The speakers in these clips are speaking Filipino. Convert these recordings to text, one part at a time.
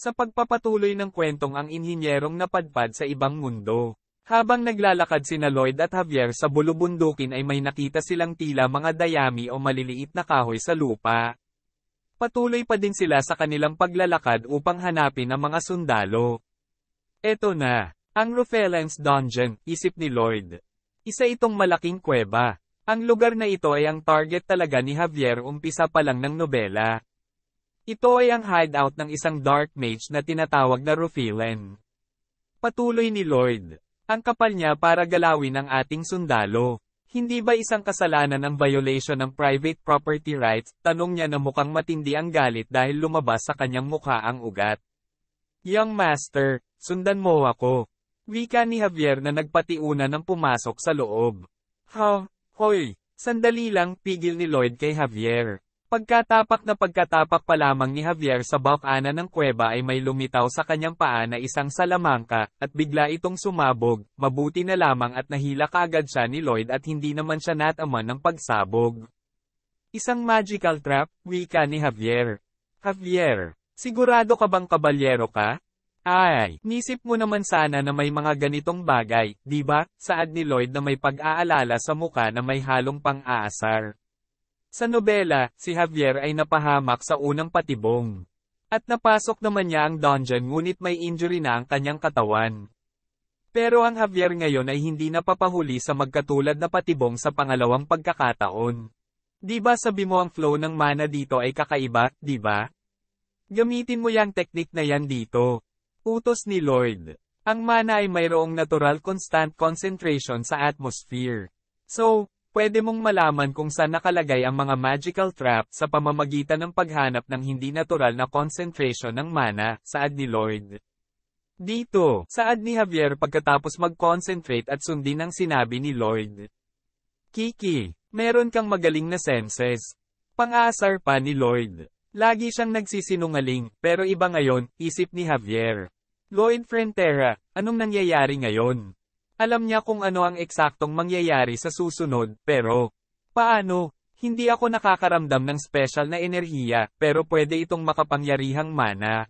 sa pagpapatuloy ng kwentong ang inhinyerong napadpad sa ibang mundo. Habang naglalakad sina Lloyd at Javier sa bulubundukin ay may nakita silang tila mga dayami o maliliit na kahoy sa lupa. Patuloy pa din sila sa kanilang paglalakad upang hanapin ang mga sundalo. Eto na, ang Rufelens Dungeon, isip ni Lloyd. Isa itong malaking kweba. Ang lugar na ito ay ang target talaga ni Javier umpisa pa lang ng nobela. Ito ay ang hideout ng isang dark mage na tinatawag na Rufilen. Patuloy ni Lord, ang kapal niya para galawin ang ating sundalo. Hindi ba isang kasalanan ang violation ng private property rights? Tanong niya na mukhang matindi ang galit dahil lumabas sa kanyang mukha ang ugat. Young Master, sundan mo ako. Wika ni Javier na nagpatiuna ng pumasok sa loob. Ha, hoy, sandali lang, pigil ni Lloyd kay Javier. Pagkatapak na pagkatapak pa lamang ni Javier sa bakana ng kuweba ay may lumitaw sa kanyang paa na isang salamangka, at bigla itong sumabog, mabuti na lamang at nahila kaagad siya ni Lloyd at hindi naman siya nataman ng pagsabog. Isang magical trap, wika ni Javier. Javier, sigurado ka bang kabalyero ka? Ay, nisip mo naman sana na may mga ganitong bagay, di ba? Saad ni Lloyd na may pag-aalala sa muka na may halong pang-aasar. Sa nobela, si Javier ay napahamak sa unang patibong. At napasok naman niya ang dungeon ngunit may injury na ang kanyang katawan. Pero ang Javier ngayon ay hindi napapahuli sa magkatulad na patibong sa pangalawang pagkakataon. Di ba sabi mo ang flow ng mana dito ay kakaiba, di ba? Gamitin mo yang technique na yan dito. Utos ni Lord. Ang mana ay mayroong natural constant concentration sa atmosphere. So, Pwede mong malaman kung saan nakalagay ang mga magical trap sa pamamagitan ng paghanap ng hindi natural na concentration ng mana, saad ni Lord. Dito, saad ni Javier pagkatapos mag-concentrate at sundin ang sinabi ni Lord. Kiki, meron kang magaling na senses. Pang-asar pa ni Lord. Lagi siyang nagsisinungaling, pero iba ngayon, isip ni Javier. Lloyd Frontera, anong nangyayari ngayon? Alam niya kung ano ang eksaktong mangyayari sa susunod, pero, paano? Hindi ako nakakaramdam ng special na enerhiya, pero pwede itong makapangyarihang mana.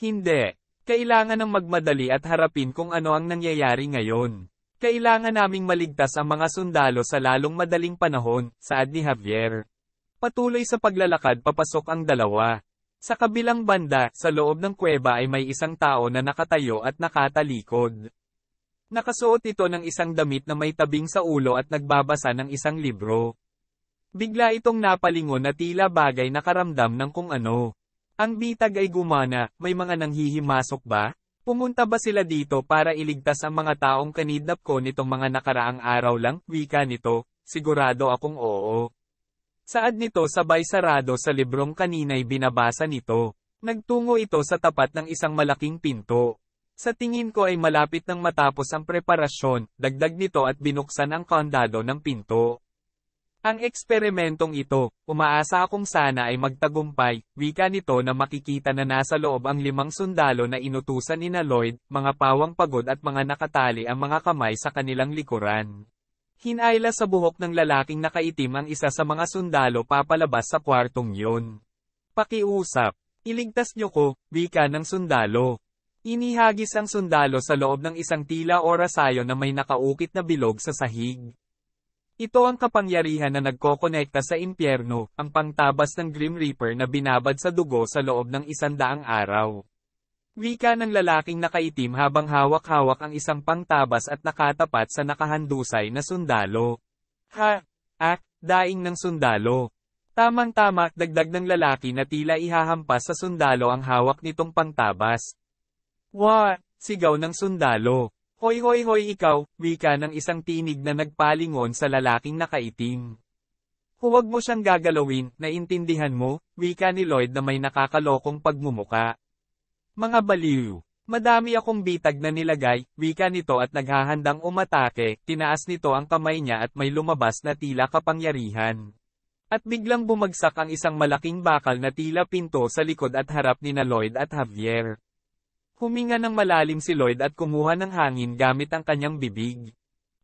Hindi. Kailangan ng magmadali at harapin kung ano ang nangyayari ngayon. Kailangan naming maligtas ang mga sundalo sa lalong madaling panahon, saad ni Javier. Patuloy sa paglalakad papasok ang dalawa. Sa kabilang banda, sa loob ng kuweba ay may isang tao na nakatayo at nakatalikod. Nakasuot ito ng isang damit na may tabing sa ulo at nagbabasa ng isang libro. Bigla itong napalingon na tila bagay na karamdam ng kung ano. Ang bitag ay gumana, may mga nanghihimasok ba? Pumunta ba sila dito para iligtas ang mga taong kanidnap ko nitong mga nakaraang araw lang? Wika nito, sigurado akong oo. Saad nito sabay sarado sa librong kanina'y binabasa nito. Nagtungo ito sa tapat ng isang malaking pinto. Sa tingin ko ay malapit nang matapos ang preparasyon, dagdag nito at binuksan ang kondado ng pinto. Ang eksperimentong ito, umaasa akong sana ay magtagumpay, wika nito na makikita na nasa loob ang limang sundalo na inutusan ni na Lloyd, mga pawang pagod at mga nakatali ang mga kamay sa kanilang likuran. Hinayla sa buhok ng lalaking nakaitim ang isa sa mga sundalo papalabas sa kwartong yun. Pakiusap, iligtas niyo ko, wika ng sundalo, Inihagis ang sundalo sa loob ng isang tila o rasayo na may nakaukit na bilog sa sahig. Ito ang kapangyarihan na nagkokonekta sa impyerno, ang pangtabas ng Grim Reaper na binabad sa dugo sa loob ng isandaang araw. Wika ng lalaking nakaitim habang hawak-hawak ang isang pangtabas at nakatapat sa nakahandusay na sundalo. Ha! Ak! Daing ng sundalo. Tamang-tama, dagdag ng lalaki na tila ihahampas sa sundalo ang hawak nitong pangtabas. What? Sigaw ng sundalo. Hoy hoy hoy ikaw, wika ng isang tinig na nagpalingon sa lalaking nakaitim. Huwag mo siyang gagalawin, naintindihan mo, wika ni Lloyd na may nakakalokong pagmumuka. Mga baliw. Madami akong bitag na nilagay, wika nito at naghahandang umatake, tinaas nito ang kamay niya at may lumabas na tila kapangyarihan. At biglang bumagsak ang isang malaking bakal na tila pinto sa likod at harap ni na Lloyd at Javier. Huminga ng malalim si Lloyd at kumuha ng hangin gamit ang kanyang bibig.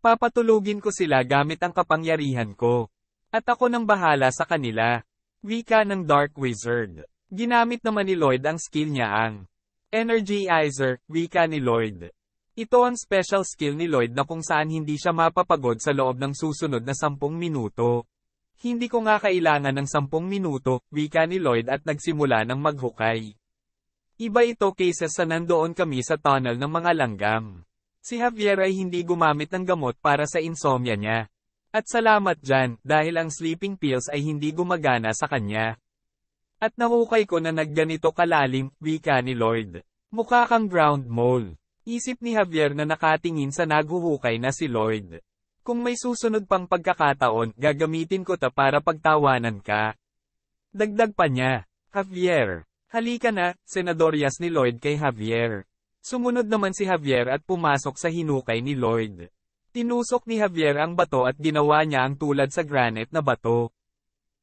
Papatulugin ko sila gamit ang kapangyarihan ko. At ako nang bahala sa kanila. Wika ng Dark Wizard. Ginamit naman ni Lloyd ang skill niya ang Energizer, wika ni Lloyd. Ito ang special skill ni Lloyd na kung saan hindi siya mapapagod sa loob ng susunod na 10 minuto. Hindi ko nga kailangan ng 10 minuto, wika ni Lloyd at nagsimula ng maghukay. Iba ito kaysa sa nandoon kami sa tunnel ng mga langgam. Si Javier ay hindi gumamit ng gamot para sa insomnia niya. At salamat dyan, dahil ang sleeping pills ay hindi gumagana sa kanya. At nahukay ko na nagganito kalalim, wika ni Lloyd. Mukha kang ground mole. Isip ni Javier na nakatingin sa naghuhukay na si Lloyd. Kung may susunod pang pagkakataon, gagamitin ko ta para pagtawanan ka. Dagdag pa niya, Javier, Halika na, senadorias ni Lloyd kay Javier. Sumunod naman si Javier at pumasok sa hinukay ni Lloyd. Tinusok ni Javier ang bato at ginawa niya ang tulad sa granite na bato.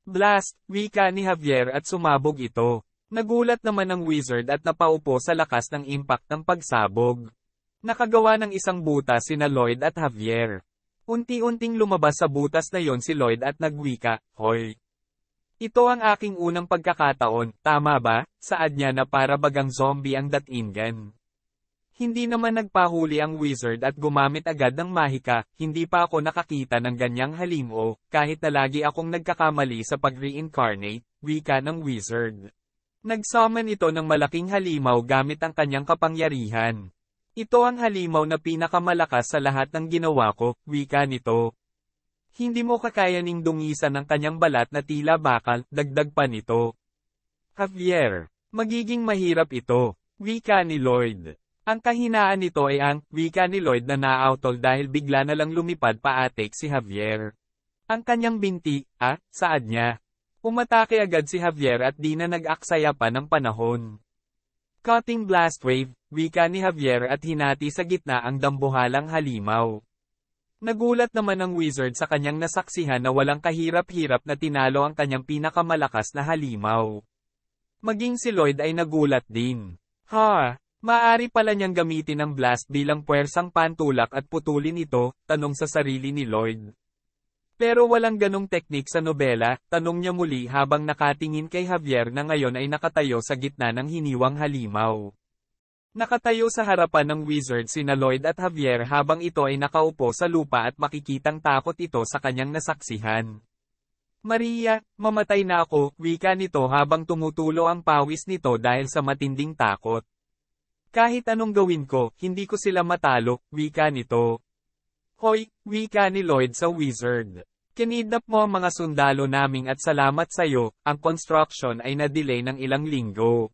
Blast, wika ni Javier at sumabog ito. Nagulat naman ang wizard at napaupo sa lakas ng impact ng pagsabog. Nakagawa ng isang butas sina Lloyd at Javier. Unti-unting lumabas sa butas na yon si Lloyd at nagwika, Hoy! Ito ang aking unang pagkakataon, tama ba? Saad niya na para bagang zombie ang datingan. Hindi naman nagpahuli ang wizard at gumamit agad ng mahika, hindi pa ako nakakita ng ganyang halimo, kahit na lagi akong nagkakamali sa pag-reincarnate, wika ng wizard. Nagsummon ito ng malaking halimaw gamit ang kanyang kapangyarihan. Ito ang halimaw na pinakamalakas sa lahat ng ginawa ko, wika nito. Hindi mo kakayaning dungisan ng kanyang balat na tila bakal, dagdag pa nito. Javier. Magiging mahirap ito. Wika ni Lloyd. Ang kahinaan nito ay ang wika ni Lloyd na naautol dahil bigla na lang lumipad paatik si Javier. Ang kanyang binti, ah, saad niya. Umatake agad si Javier at di na nag-aksaya pa ng panahon. Cutting blast wave, wika ni Javier at hinati sa gitna ang dambuhalang halimaw. Nagulat naman ang wizard sa kanyang nasaksihan na walang kahirap-hirap na tinalo ang kanyang pinakamalakas na halimaw. Maging si Lloyd ay nagulat din. Ha! Maari pala niyang gamitin ang blast bilang puwersang pantulak at putulin ito, tanong sa sarili ni Lloyd. Pero walang ganong teknik sa nobela, tanong niya muli habang nakatingin kay Javier na ngayon ay nakatayo sa gitna ng hiniwang halimaw. Nakatayo sa harapan ng wizard sina Lloyd at Javier habang ito ay nakaupo sa lupa at makikitang takot ito sa kanyang nasaksihan. Maria, mamatay na ako, wika nito habang tumutulo ang pawis nito dahil sa matinding takot. Kahit anong gawin ko, hindi ko sila matalo, wika nito. Hoy, wika ni Lloyd sa wizard. Kinidnap mo ang mga sundalo naming at salamat sa iyo, ang construction ay na-delay ng ilang linggo.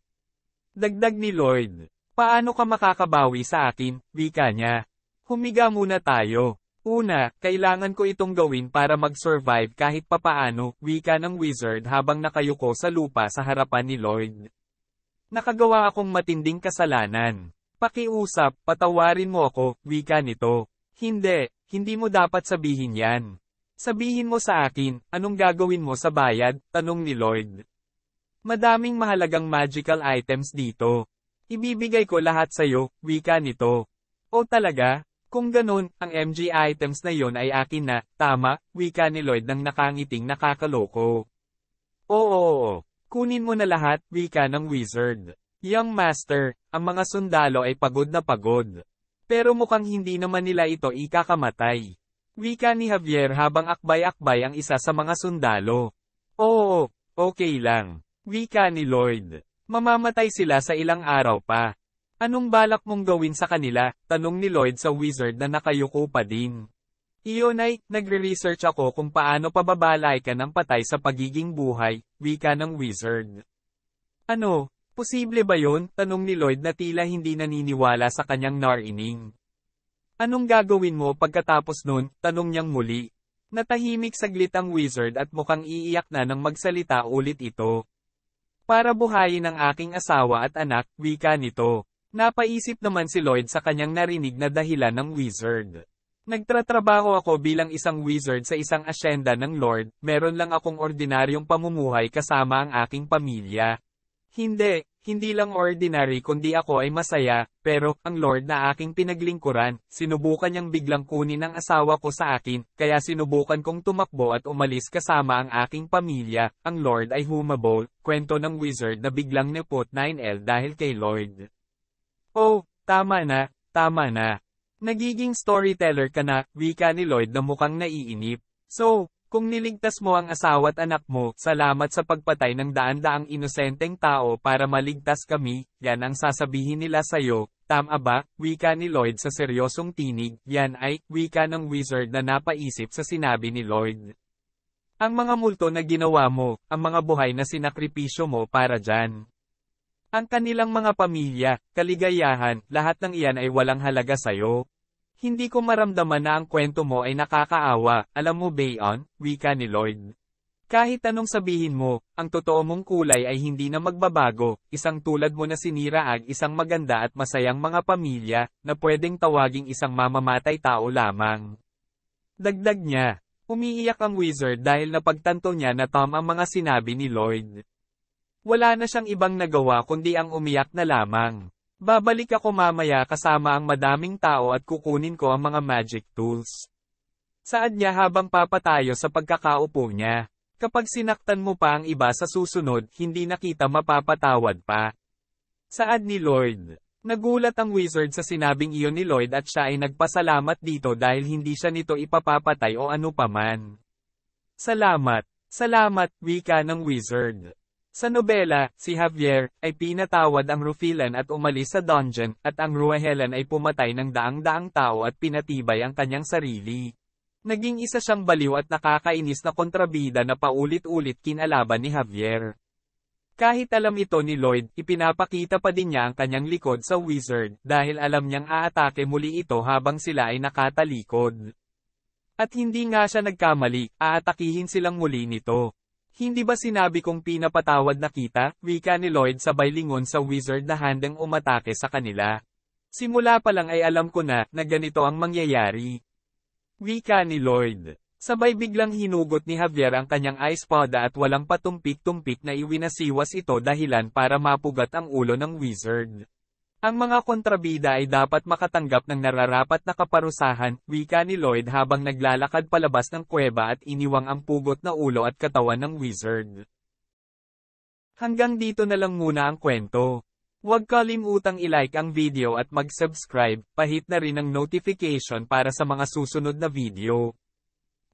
Dagdag ni Lloyd. Paano ka makakabawi sa akin, wika niya. Humiga muna tayo. Una, kailangan ko itong gawin para mag-survive kahit papaano, wika ng wizard habang nakayuko sa lupa sa harapan ni Lloyd. Nakagawa akong matinding kasalanan. Pakiusap, patawarin mo ako, wika nito. Hindi, hindi mo dapat sabihin yan. Sabihin mo sa akin, anong gagawin mo sa bayad, tanong ni Lloyd. Madaming mahalagang magical items dito. Ibibigay ko lahat sa iyo, wika nito. O talaga? Kung ganun, ang MG items na yon ay akin na, tama, wika ni Lloyd ng nakangiting nakakaloko. Oo, oo, oo. Kunin mo na lahat, wika ng wizard. Young master, ang mga sundalo ay pagod na pagod. Pero mukhang hindi naman nila ito ikakamatay. Wika ni Javier habang akbay-akbay ang isa sa mga sundalo. Oo, okay lang. Wika ni Lloyd. Mamamatay sila sa ilang araw pa. Anong balak mong gawin sa kanila? Tanong ni Lloyd sa wizard na nakayuko pa din. Iyon ay, nagre-research ako kung paano pababalay ka ng patay sa pagiging buhay, wika ng wizard. Ano, posible ba yon? Tanong ni Lloyd na tila hindi naniniwala sa kanyang narining. Anong gagawin mo pagkatapos nun? Tanong niyang muli. Natahimik saglit ang wizard at mukhang iiyak na nang magsalita ulit ito para buhayin ang aking asawa at anak, wika nito. Napaisip naman si Lloyd sa kanyang narinig na dahilan ng wizard. Nagtratrabaho ako bilang isang wizard sa isang asyenda ng Lord, meron lang akong ordinaryong pamumuhay kasama ang aking pamilya. Hindi, hindi lang ordinary kundi ako ay masaya, pero, ang Lord na aking pinaglingkuran, sinubukan niyang biglang kunin ang asawa ko sa akin, kaya sinubukan kong tumakbo at umalis kasama ang aking pamilya, ang Lord ay humabol, kwento ng wizard na biglang nepot 9L dahil kay Lord. Oh, tama na, tama na. Nagiging storyteller ka na, wika ni Lloyd na mukhang naiinip. So, kung niligtas mo ang asawa at anak mo, salamat sa pagpatay ng daan-daang inosenteng tao para maligtas kami, yan ang sasabihin nila sa'yo. Tama ba? Wika ni Lloyd sa seryosong tinig, yan ay, wika ng wizard na napaisip sa sinabi ni Lloyd. Ang mga multo na ginawa mo, ang mga buhay na sinakripisyo mo para dyan. Ang kanilang mga pamilya, kaligayahan, lahat ng iyan ay walang halaga sa'yo. Hindi ko maramdaman na ang kwento mo ay nakakaawa, alam mo Bayon, wika ni Lloyd. Kahit anong sabihin mo, ang totoo mong kulay ay hindi na magbabago, isang tulad mo na sinira ag isang maganda at masayang mga pamilya, na pwedeng tawaging isang mamamatay tao lamang. Dagdag niya, umiiyak ang wizard dahil napagtanto niya na tama ang mga sinabi ni Lloyd. Wala na siyang ibang nagawa kundi ang umiyak na lamang. Babalik ako mamaya kasama ang madaming tao at kukunin ko ang mga magic tools. Saad niya habang papatayo sa pagkakaupo niya. Kapag sinaktan mo pa ang iba sa susunod, hindi nakita mapapatawad pa. Saad ni Lloyd. Nagulat ang wizard sa sinabing iyon ni Lloyd at siya ay nagpasalamat dito dahil hindi siya nito ipapapatay o ano paman. Salamat, salamat, wika ng wizard. Sa nobela, si Javier, ay pinatawad ang Rufilan at umalis sa dungeon, at ang Ruehelan ay pumatay ng daang-daang tao at pinatibay ang kanyang sarili. Naging isa siyang baliw at nakakainis na kontrabida na paulit-ulit kinalaban ni Javier. Kahit alam ito ni Lloyd, ipinapakita pa din niya ang kanyang likod sa wizard, dahil alam niyang aatake muli ito habang sila ay nakatalikod. At hindi nga siya nagkamali, aatakihin silang muli nito. Hindi ba sinabi kong pinapatawad na kita, wika ni Lloyd sabay lingon sa wizard na handang umatake sa kanila. Simula pa lang ay alam ko na, na ganito ang mangyayari. Wika ni Lloyd. Sabay biglang hinugot ni Javier ang kanyang ice espada at walang patumpik-tumpik na iwinasiwas ito dahilan para mapugat ang ulo ng wizard. Ang mga kontrabida ay dapat makatanggap ng nararapat na kaparusahan, wika ni Lloyd habang naglalakad palabas ng kuweba at iniwang ang pugot na ulo at katawan ng wizard. Hanggang dito na lang muna ang kwento. Huwag kalimutang ilike ang video at mag-subscribe, pahit na rin ang notification para sa mga susunod na video.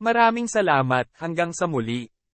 Maraming salamat, hanggang sa muli.